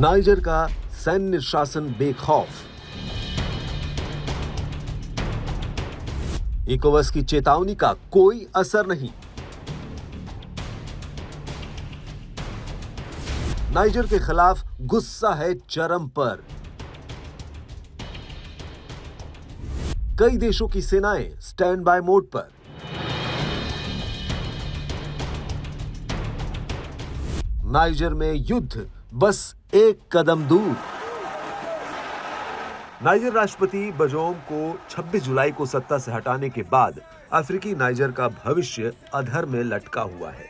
Niger का सैन्य शासन बेखौफ इकोवस की चेतावनी का कोई असर नहीं नाइजर के खिलाफ गुस्सा है चरम पर कई देशों की सेनाएं स्टैंड बाय मोड पर नाइजर में युद्ध बस एक कदम दूर नाइजर राष्ट्रपति बजोम को 26 जुलाई को सत्ता से हटाने के बाद अफ्रीकी नाइजर का भविष्य अधर में लटका हुआ है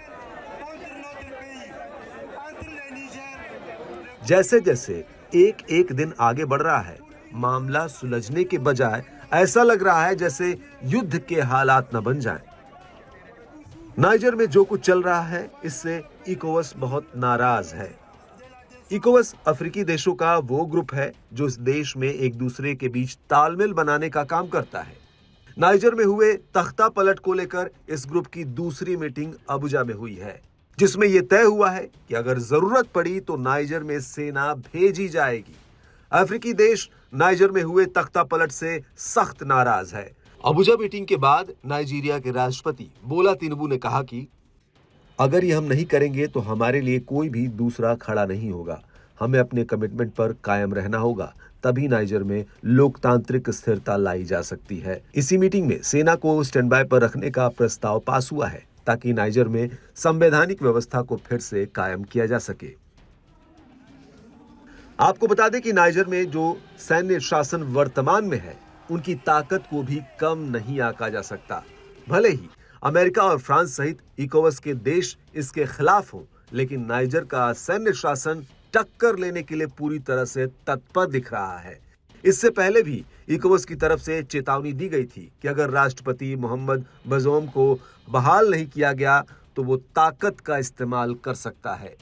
जैसे जैसे एक एक दिन आगे बढ़ रहा है मामला सुलझने के बजाय ऐसा लग रहा है जैसे युद्ध के हालात न बन जाएं। नाइजर में जो कुछ चल रहा है इससे इकोवस बहुत नाराज है इकोवस अफ्रीकी देशों का वो ग्रुप है जो इस देश में एक दूसरे के बीच तालमेल बनाने का काम करता है नाइजर में हुए तख्ता पलट को लेकर इस ग्रुप की दूसरी मीटिंग अबुजा में हुई है जिसमें यह तय हुआ है कि अगर जरूरत पड़ी तो नाइजर में सेना भेजी जाएगी अफ्रीकी देश नाइजर में हुए तख्ता पलट से सख्त नाराज है अबुजा मीटिंग के बाद नाइजीरिया के राष्ट्रपति बोला तिनबू ने कहा कि अगर ये हम नहीं करेंगे तो हमारे लिए कोई भी दूसरा खड़ा नहीं होगा हमें अपने कमिटमेंट पर कायम रहना होगा तभी नाइजर में लोकतांत्रिक स्थिरता लाई जा सकती है इसी मीटिंग में सेना को स्टैंड बाय पर रखने का प्रस्ताव पास हुआ है ताकि नाइजर में संवैधानिक व्यवस्था को फिर से कायम किया जा सके आपको बता दें कि नाइजर में जो सैन्य शासन वर्तमान में है उनकी ताकत को भी कम नहीं आका जा सकता भले ही अमेरिका और फ्रांस सहित इकोवस के देश इसके खिलाफ हो लेकिन नाइजर का सैन्य शासन टक्कर लेने के लिए पूरी तरह से तत्पर दिख रहा है इससे पहले भी इकोवस की तरफ से चेतावनी दी गई थी कि अगर राष्ट्रपति मोहम्मद बजोम को बहाल नहीं किया गया तो वो ताकत का इस्तेमाल कर सकता है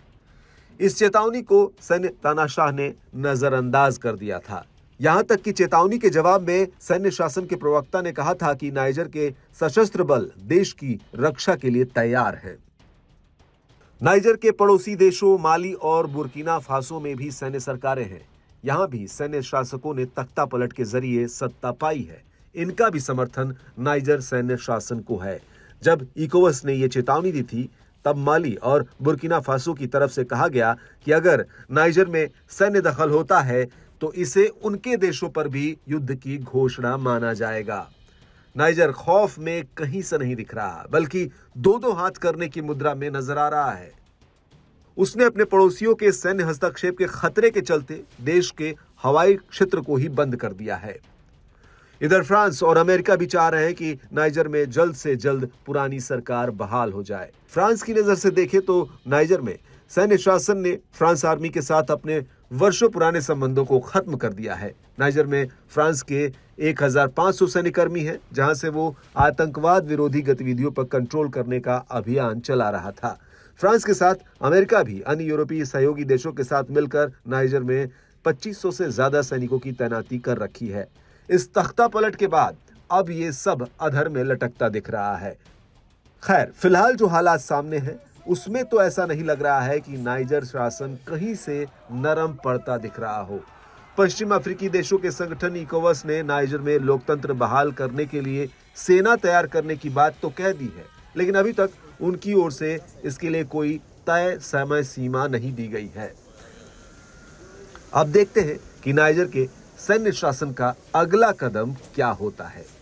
इस चेतावनी को सैन्य तानाशाह ने नजरअंदाज कर दिया था यहां तक कि चेतावनी के जवाब में सैन्य शासन के प्रवक्ता ने कहा था कि नाइजर के सशस्त्र बल देश की रक्षा के लिए तैयार है नाइजर के पड़ोसी देशों माली और बुरकीना फासो में भी सैन्य सरकारें हैं यहां भी सैन्य शासकों ने तख्ता पलट के जरिए सत्ता पाई है इनका भी समर्थन नाइजर सैन्य शासन को है जब इकोवस ने यह चेतावनी दी थी तब माली और बुरकीना फासो की तरफ से कहा गया कि अगर नाइजर में सैन्य दखल होता है तो इसे उनके देशों पर भी युद्ध की घोषणा माना जाएगा नाइजर खौफ में कहीं से नहीं दिख रहा बल्कि दो दो हाथ करने की मुद्रा में नजर आ रहा है उसने अपने पड़ोसियों के सैन्य हस्तक्षेप के खतरे के चलते देश के हवाई क्षेत्र को ही बंद कर दिया है इधर फ्रांस और अमेरिका भी चाह रहे हैं कि नाइजर में जल्द से जल्द पुरानी सरकार बहाल हो जाए फ्रांस की नजर से देखें तो नाइजर में सैन्य शासन ने फ्रांस आर्मी के साथ अपने वर्षों पुराने संबंधों को खत्म कर दिया है नाइजर में फ्रांस के 1,500 सैनिकर्मी हैं जहां से वो आतंकवाद विरोधी गतिविधियों पर कंट्रोल करने का अभियान चला रहा था फ्रांस के साथ अमेरिका भी अन्य यूरोपीय सहयोगी देशों के साथ मिलकर नाइजर में 2500 से ज्यादा सैनिकों की तैनाती कर रखी है इस तख्ता पलट के बाद अब ये सब अधर में लटकता दिख रहा है खैर फिलहाल जो हालात सामने हैं उसमें तो ऐसा नहीं लग रहा है कि नाइजर शासन कहीं से नरम पड़ता दिख रहा हो पश्चिम अफ्रीकी देशों के संगठन इकोवस ने नाइजर में लोकतंत्र बहाल करने के लिए सेना तैयार करने की बात तो कह दी है लेकिन अभी तक उनकी ओर से इसके लिए कोई तय समय सीमा नहीं दी गई है अब देखते हैं कि नाइजर के सैन्य शासन का अगला कदम क्या होता है